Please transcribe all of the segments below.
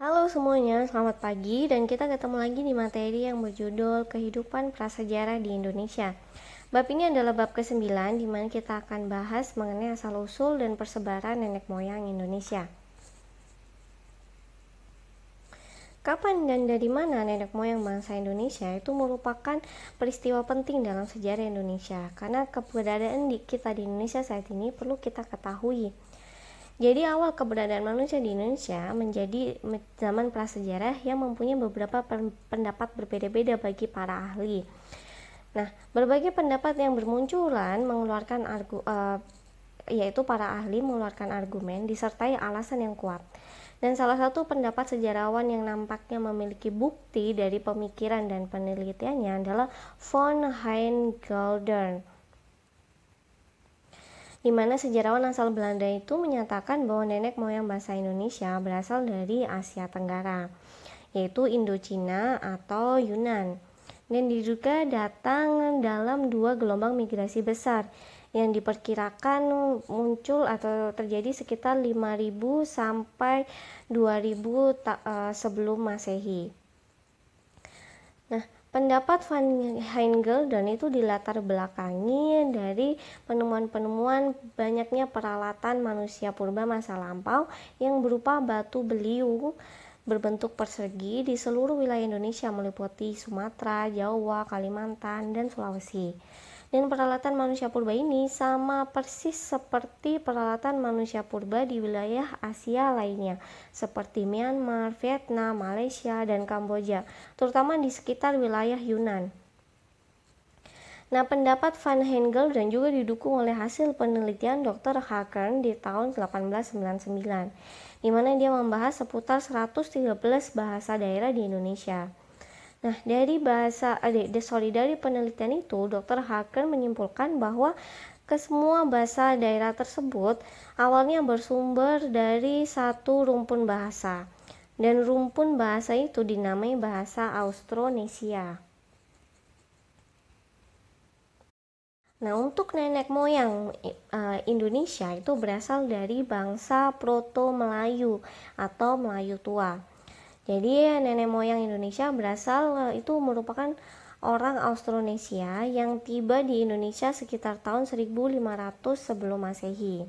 Halo semuanya, selamat pagi dan kita ketemu lagi di materi yang berjudul Kehidupan Prasejarah di Indonesia. Bab ini adalah bab ke-9 di mana kita akan bahas mengenai asal-usul dan persebaran nenek moyang Indonesia. Kapan dan dari mana nenek moyang bangsa Indonesia itu merupakan peristiwa penting dalam sejarah Indonesia karena keberadaan di kita di Indonesia saat ini perlu kita ketahui. Jadi awal keberadaan manusia di Indonesia menjadi zaman prasejarah yang mempunyai beberapa pendapat berbeda-beda bagi para ahli. Nah, berbagai pendapat yang bermunculan mengeluarkan argu, uh, yaitu para ahli mengeluarkan argumen disertai alasan yang kuat. Dan salah satu pendapat sejarawan yang nampaknya memiliki bukti dari pemikiran dan penelitiannya adalah von Golden di mana sejarawan asal Belanda itu menyatakan bahwa nenek moyang bahasa Indonesia berasal dari Asia Tenggara, yaitu Indochina atau Yunan. Dan diduga datang dalam dua gelombang migrasi besar yang diperkirakan muncul atau terjadi sekitar 5000 sampai 2000 eh, sebelum Masehi. Nah, pendapat Van Heingel dan itu dilatar belakangi dari penemuan-penemuan banyaknya peralatan manusia purba masa lampau yang berupa batu beliung berbentuk persegi di seluruh wilayah Indonesia meliputi Sumatera, Jawa, Kalimantan, dan Sulawesi. Dan peralatan manusia purba ini sama persis seperti peralatan manusia purba di wilayah Asia lainnya, seperti Myanmar, Vietnam, Malaysia, dan Kamboja, terutama di sekitar wilayah Yunan. Nah, pendapat Van Hengel dan juga didukung oleh hasil penelitian Dr. Hakern di tahun 1899, di mana dia membahas seputar 113 bahasa daerah di Indonesia. Nah, dari bahasa eh, sorry dari penelitian itu, Dr. Haken menyimpulkan bahwa kesemua bahasa daerah tersebut awalnya bersumber dari satu rumpun bahasa. Dan rumpun bahasa itu dinamai bahasa Austronesia. Nah, untuk nenek moyang e, Indonesia itu berasal dari bangsa Proto Melayu atau Melayu tua. Jadi nenek moyang Indonesia berasal eh, itu merupakan orang Austronesia yang tiba di Indonesia sekitar tahun 1500 sebelum Masehi.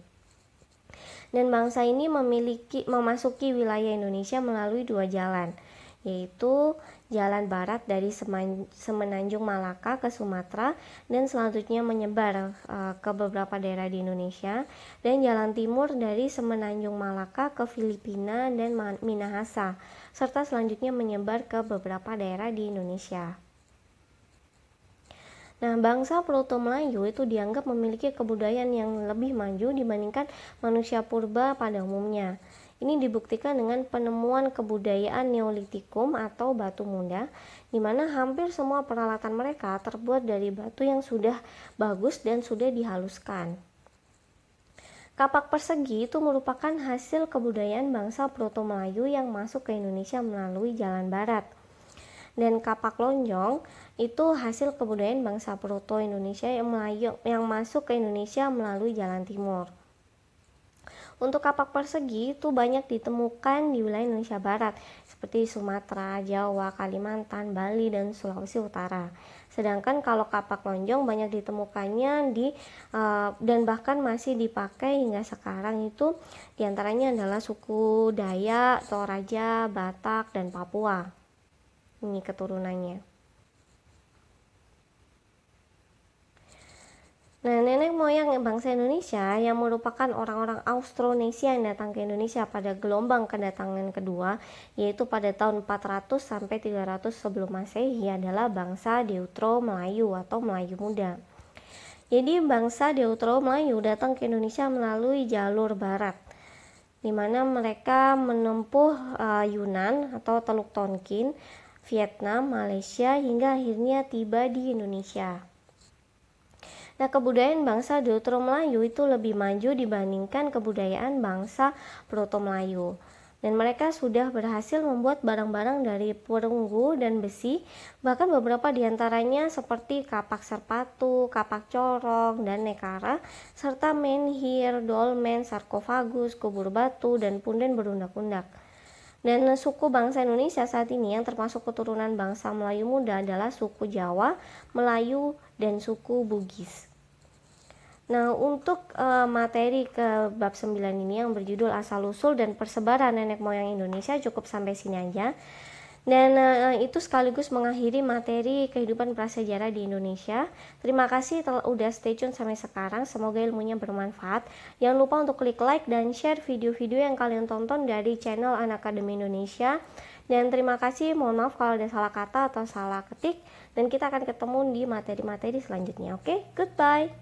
Dan bangsa ini memiliki memasuki wilayah Indonesia melalui dua jalan yaitu jalan barat dari Semenanjung Malaka ke Sumatera dan selanjutnya menyebar uh, ke beberapa daerah di Indonesia dan jalan timur dari Semenanjung Malaka ke Filipina dan Minahasa serta selanjutnya menyebar ke beberapa daerah di Indonesia. Nah, bangsa Proto Melayu itu dianggap memiliki kebudayaan yang lebih maju dibandingkan manusia purba pada umumnya ini dibuktikan dengan penemuan kebudayaan Neolitikum atau batu muda, di mana hampir semua peralatan mereka terbuat dari batu yang sudah bagus dan sudah dihaluskan. Kapak persegi itu merupakan hasil kebudayaan bangsa Proto Melayu yang masuk ke Indonesia melalui jalan barat. Dan kapak lonjong itu hasil kebudayaan bangsa Proto Indonesia yang Melayu yang masuk ke Indonesia melalui jalan timur. Untuk kapak persegi itu banyak ditemukan di wilayah Indonesia Barat seperti Sumatera, Jawa, Kalimantan, Bali, dan Sulawesi Utara. Sedangkan kalau kapak lonjong banyak ditemukannya di uh, dan bahkan masih dipakai hingga sekarang itu diantaranya adalah suku Dayak, Toraja, Batak, dan Papua. Ini keturunannya. Nah, nenek moyang bangsa Indonesia yang merupakan orang-orang Austronesia yang datang ke Indonesia pada gelombang kedatangan kedua, yaitu pada tahun 400 sampai 300 sebelum Masehi adalah bangsa Deutro Melayu atau Melayu muda. Jadi bangsa Deutro Melayu datang ke Indonesia melalui jalur barat di mana mereka menempuh uh, Yunan atau Teluk Tonkin, Vietnam, Malaysia hingga akhirnya tiba di Indonesia. Nah, kebudayaan bangsa Deutro Melayu itu lebih maju dibandingkan kebudayaan bangsa Proto Melayu. Dan mereka sudah berhasil membuat barang-barang dari perunggu dan besi, bahkan beberapa diantaranya seperti kapak serpatu, kapak corong, dan nekara, serta menhir, dolmen, sarkofagus, kubur batu, dan punden berundak-undak. Dan suku bangsa Indonesia saat ini yang termasuk keturunan bangsa Melayu muda adalah suku Jawa, Melayu, dan suku Bugis. Nah, untuk uh, materi ke bab 9 ini yang berjudul asal-usul dan persebaran nenek moyang Indonesia cukup sampai sini aja. Dan uh, itu sekaligus mengakhiri materi kehidupan prasejarah di Indonesia. Terima kasih telah udah stay tune sampai sekarang. Semoga ilmunya bermanfaat. Jangan lupa untuk klik like dan share video-video yang kalian tonton dari channel Academy Indonesia. Dan terima kasih. Mohon maaf kalau ada salah kata atau salah ketik dan kita akan ketemu di materi-materi selanjutnya. Oke, okay? goodbye.